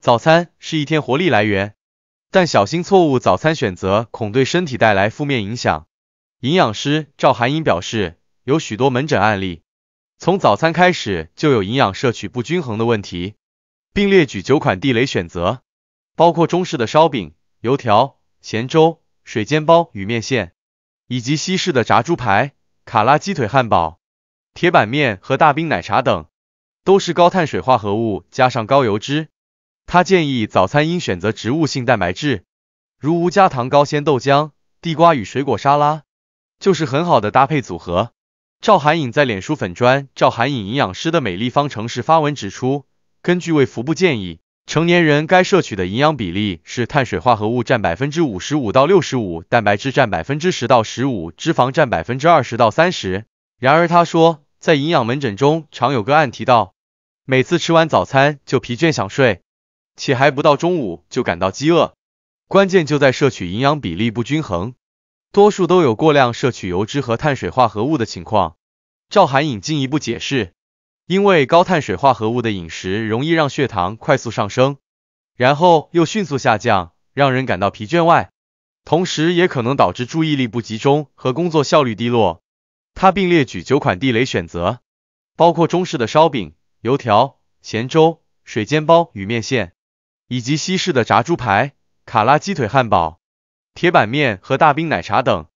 早餐是一天活力来源，但小心错误早餐选择恐对身体带来负面影响。营养师赵涵英表示，有许多门诊案例，从早餐开始就有营养摄取不均衡的问题，并列举九款“地雷”选择，包括中式的烧饼、油条、咸粥、水煎包与面线，以及西式的炸猪排、卡拉鸡腿汉堡、铁板面和大冰奶茶等，都是高碳水化合物加上高油脂。他建议早餐应选择植物性蛋白质，如无加糖高纤豆浆、地瓜与水果沙拉，就是很好的搭配组合。赵涵颖在脸书粉砖“赵涵颖营养师”的美丽方程式发文指出，根据卫福部建议，成年人该摄取的营养比例是碳水化合物占百分之五十五到六十五，蛋白质占百分之十到十五，脂肪占百分之二十到三十。然而他说，在营养门诊中常有个案提到，每次吃完早餐就疲倦想睡。且还不到中午就感到饥饿，关键就在摄取营养比例不均衡，多数都有过量摄取油脂和碳水化合物的情况。赵涵颖进一步解释，因为高碳水化合物的饮食容易让血糖快速上升，然后又迅速下降，让人感到疲倦外，同时也可能导致注意力不集中和工作效率低落。他并列举九款地雷选择，包括中式的烧饼、油条、咸粥、水煎包与面线。以及西式的炸猪排、卡拉鸡腿汉堡、铁板面和大冰奶茶等，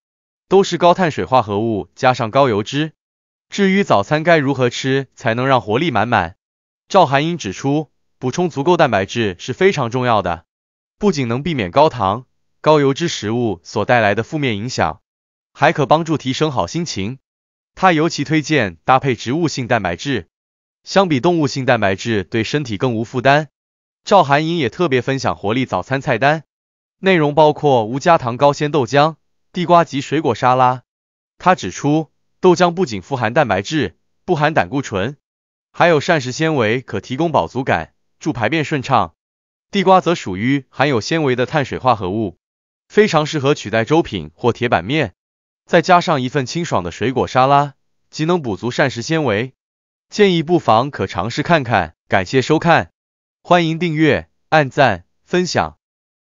都是高碳水化合物加上高油脂。至于早餐该如何吃才能让活力满满，赵含英指出，补充足够蛋白质是非常重要的，不仅能避免高糖、高油脂食物所带来的负面影响，还可帮助提升好心情。他尤其推荐搭配植物性蛋白质，相比动物性蛋白质，对身体更无负担。赵韩英也特别分享活力早餐菜单，内容包括无加糖高纤豆浆、地瓜及水果沙拉。她指出，豆浆不仅富含蛋白质，不含胆固醇，还有膳食纤维可提供饱足感，助排便顺畅。地瓜则属于含有纤维的碳水化合物，非常适合取代粥品或铁板面。再加上一份清爽的水果沙拉，即能补足膳食纤维。建议不妨可尝试看看。感谢收看。欢迎订阅、按赞、分享。